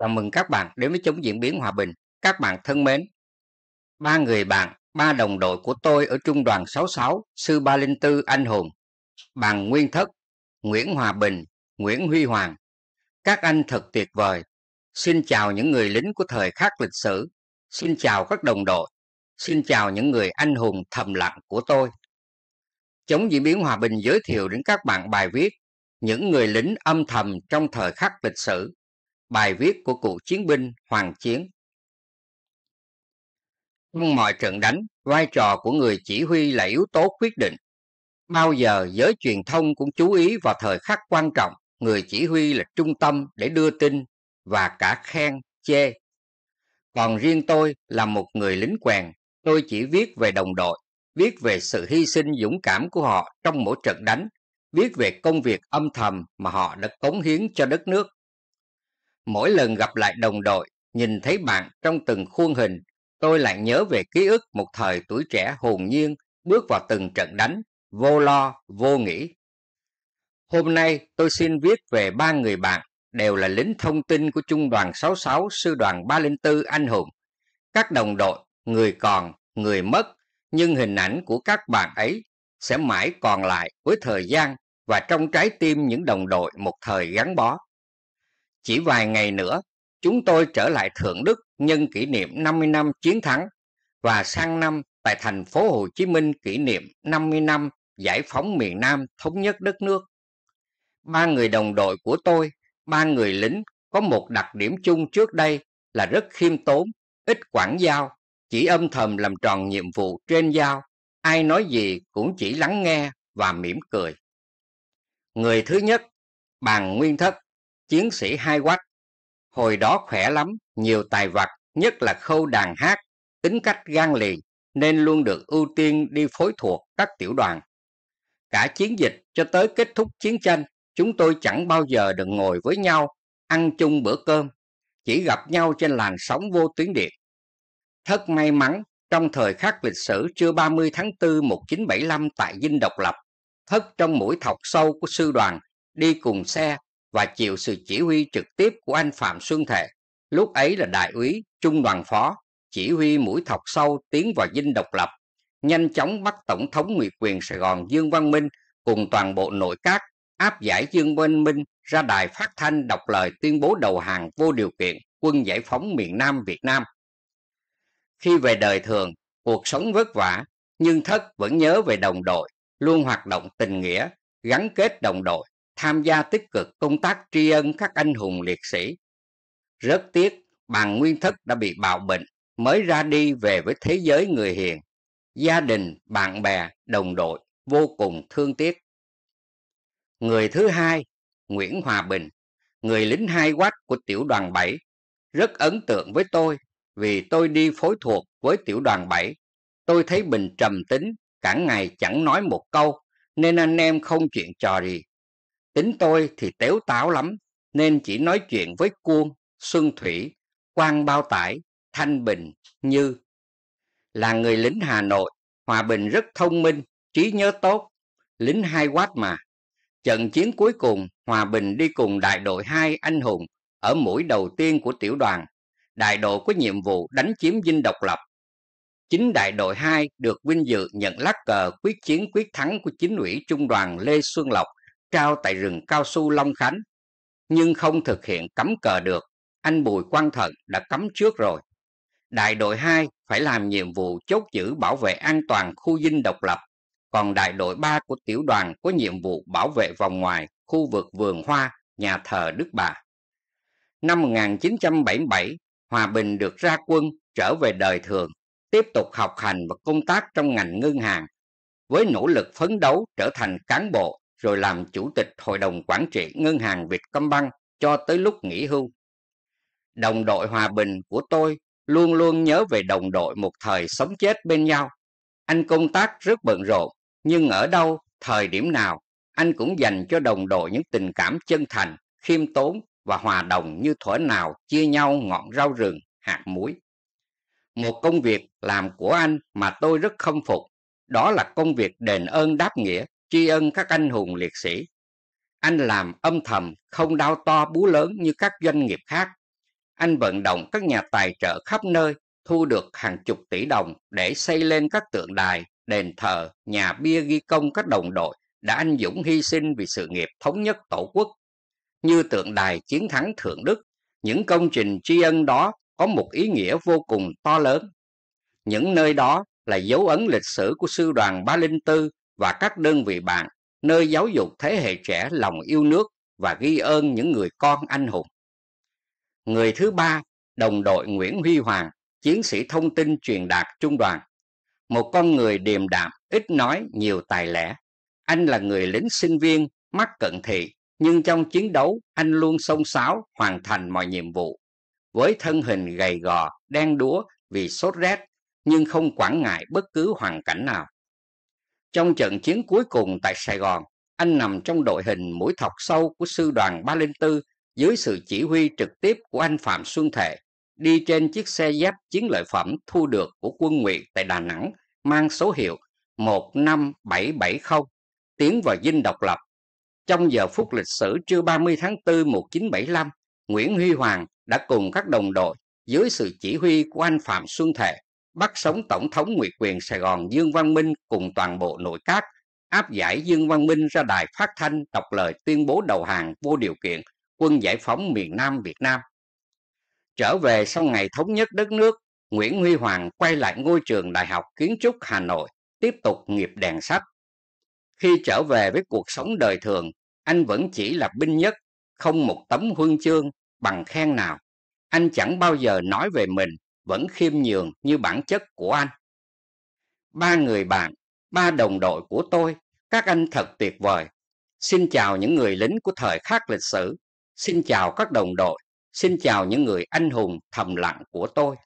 và mừng các bạn đến với chống diễn biến hòa bình. Các bạn thân mến, ba người bạn, ba đồng đội của tôi ở Trung đoàn 66, Sư 304 Anh Hùng, Bàn Nguyên Thất, Nguyễn Hòa Bình, Nguyễn Huy Hoàng. Các anh thật tuyệt vời. Xin chào những người lính của thời khắc lịch sử. Xin chào các đồng đội. Xin chào những người anh hùng thầm lặng của tôi. Chống diễn biến hòa bình giới thiệu đến các bạn bài viết Những người lính âm thầm trong thời khắc lịch sử Bài viết của cựu chiến binh Hoàng Chiến Trong mọi trận đánh, vai trò của người chỉ huy là yếu tố quyết định. Bao giờ giới truyền thông cũng chú ý vào thời khắc quan trọng, người chỉ huy là trung tâm để đưa tin và cả khen, chê. Còn riêng tôi là một người lính quèn, tôi chỉ viết về đồng đội, viết về sự hy sinh dũng cảm của họ trong mỗi trận đánh, viết về công việc âm thầm mà họ đã cống hiến cho đất nước mỗi lần gặp lại đồng đội, nhìn thấy bạn trong từng khuôn hình, tôi lại nhớ về ký ức một thời tuổi trẻ hồn nhiên, bước vào từng trận đánh, vô lo, vô nghĩ. Hôm nay tôi xin viết về ba người bạn, đều là lính thông tin của Trung đoàn 66 Sư đoàn 304 Anh Hùng. Các đồng đội, người còn, người mất, nhưng hình ảnh của các bạn ấy sẽ mãi còn lại với thời gian và trong trái tim những đồng đội một thời gắn bó. Chỉ vài ngày nữa, chúng tôi trở lại Thượng Đức nhân kỷ niệm 50 năm chiến thắng và sang năm tại thành phố Hồ Chí Minh kỷ niệm 50 năm giải phóng miền Nam thống nhất đất nước. Ba người đồng đội của tôi, ba người lính có một đặc điểm chung trước đây là rất khiêm tốn, ít quảng giao, chỉ âm thầm làm tròn nhiệm vụ trên giao, ai nói gì cũng chỉ lắng nghe và mỉm cười. Người thứ nhất, bàn nguyên thất, chiến sĩ hai quách Hồi đó khỏe lắm, nhiều tài vật, nhất là khâu đàn hát, tính cách gan lì, nên luôn được ưu tiên đi phối thuộc các tiểu đoàn. Cả chiến dịch cho tới kết thúc chiến tranh, chúng tôi chẳng bao giờ được ngồi với nhau, ăn chung bữa cơm, chỉ gặp nhau trên làn sóng vô tuyến điện. Thật may mắn, trong thời khắc lịch sử trưa 30 tháng 4 1975 tại Dinh Độc Lập, Thất trong mũi thọc sâu của sư đoàn, đi cùng xe và chịu sự chỉ huy trực tiếp của anh Phạm Xuân Thệ, lúc ấy là đại úy, trung đoàn phó, chỉ huy mũi thọc sâu tiến vào dinh độc lập, nhanh chóng bắt Tổng thống Nguyệt quyền Sài Gòn Dương Văn Minh cùng toàn bộ nội các áp giải Dương Văn Minh ra đài phát thanh đọc lời tuyên bố đầu hàng vô điều kiện quân giải phóng miền Nam Việt Nam. Khi về đời thường, cuộc sống vất vả, nhưng Thất vẫn nhớ về đồng đội, luôn hoạt động tình nghĩa, gắn kết đồng đội, tham gia tích cực công tác tri ân các anh hùng liệt sĩ. Rất tiếc, bà Nguyên Thất đã bị bạo bệnh, mới ra đi về với thế giới người hiền. Gia đình, bạn bè, đồng đội vô cùng thương tiếc. Người thứ hai, Nguyễn Hòa Bình, người lính hai quách của tiểu đoàn 7, rất ấn tượng với tôi vì tôi đi phối thuộc với tiểu đoàn 7. Tôi thấy Bình trầm tính, cả ngày chẳng nói một câu, nên anh em không chuyện trò gì tính tôi thì tếu táo lắm nên chỉ nói chuyện với cuông xuân thủy quang bao tải thanh bình như là người lính hà nội hòa bình rất thông minh trí nhớ tốt lính hai quát mà trận chiến cuối cùng hòa bình đi cùng đại đội hai anh hùng ở mũi đầu tiên của tiểu đoàn đại đội có nhiệm vụ đánh chiếm dinh độc lập chính đại đội hai được vinh dự nhận lá cờ quyết chiến quyết thắng của chính ủy trung đoàn lê xuân lộc trao tại rừng cao su Long Khánh, nhưng không thực hiện cấm cờ được, anh Bùi Quang Thận đã cấm trước rồi. Đại đội 2 phải làm nhiệm vụ chốt giữ bảo vệ an toàn khu dinh độc lập, còn đại đội 3 của tiểu đoàn có nhiệm vụ bảo vệ vòng ngoài, khu vực vườn hoa, nhà thờ Đức Bà. Năm 1977, Hòa Bình được ra quân trở về đời thường, tiếp tục học hành và công tác trong ngành ngân hàng. Với nỗ lực phấn đấu trở thành cán bộ rồi làm chủ tịch hội đồng quản trị ngân hàng Vietcombank cho tới lúc nghỉ hưu. Đồng đội hòa bình của tôi luôn luôn nhớ về đồng đội một thời sống chết bên nhau. Anh công tác rất bận rộn, nhưng ở đâu, thời điểm nào, anh cũng dành cho đồng đội những tình cảm chân thành, khiêm tốn và hòa đồng như thuở nào chia nhau ngọn rau rừng, hạt muối. Một công việc làm của anh mà tôi rất khâm phục, đó là công việc đền ơn đáp nghĩa tri ân các anh hùng liệt sĩ. Anh làm âm thầm, không đau to bú lớn như các doanh nghiệp khác. Anh vận động các nhà tài trợ khắp nơi, thu được hàng chục tỷ đồng để xây lên các tượng đài, đền thờ, nhà bia ghi công các đồng đội đã anh dũng hy sinh vì sự nghiệp thống nhất tổ quốc. Như tượng đài chiến thắng Thượng Đức, những công trình tri ân đó có một ý nghĩa vô cùng to lớn. Những nơi đó là dấu ấn lịch sử của sư đoàn 304 và các đơn vị bạn nơi giáo dục thế hệ trẻ lòng yêu nước và ghi ơn những người con anh hùng. Người thứ ba, đồng đội Nguyễn Huy Hoàng, chiến sĩ thông tin truyền đạt trung đoàn. Một con người điềm đạm, ít nói, nhiều tài lẻ. Anh là người lính sinh viên, mắc cận thị, nhưng trong chiến đấu anh luôn sông sáo, hoàn thành mọi nhiệm vụ. Với thân hình gầy gò, đen đúa vì sốt rét, nhưng không quản ngại bất cứ hoàn cảnh nào. Trong trận chiến cuối cùng tại Sài Gòn, anh nằm trong đội hình mũi thọc sâu của sư đoàn 304 dưới sự chỉ huy trực tiếp của anh Phạm Xuân Thệ, đi trên chiếc xe giáp chiến lợi phẩm thu được của quân nguyện tại Đà Nẵng mang số hiệu 15770 tiến vào dinh độc lập. Trong giờ phút lịch sử trưa 30 tháng 4 1975, Nguyễn Huy Hoàng đã cùng các đồng đội dưới sự chỉ huy của anh Phạm Xuân Thệ bắt sống Tổng thống Nguyệt quyền Sài Gòn Dương Văn Minh cùng toàn bộ nội các, áp giải Dương Văn Minh ra đài phát thanh đọc lời tuyên bố đầu hàng vô điều kiện quân giải phóng miền Nam Việt Nam. Trở về sau ngày thống nhất đất nước, Nguyễn Huy Hoàng quay lại ngôi trường Đại học Kiến trúc Hà Nội, tiếp tục nghiệp đèn sách. Khi trở về với cuộc sống đời thường, anh vẫn chỉ là binh nhất, không một tấm huân chương bằng khen nào. Anh chẳng bao giờ nói về mình vẫn khiêm nhường như bản chất của anh ba người bạn ba đồng đội của tôi các anh thật tuyệt vời xin chào những người lính của thời khắc lịch sử xin chào các đồng đội xin chào những người anh hùng thầm lặng của tôi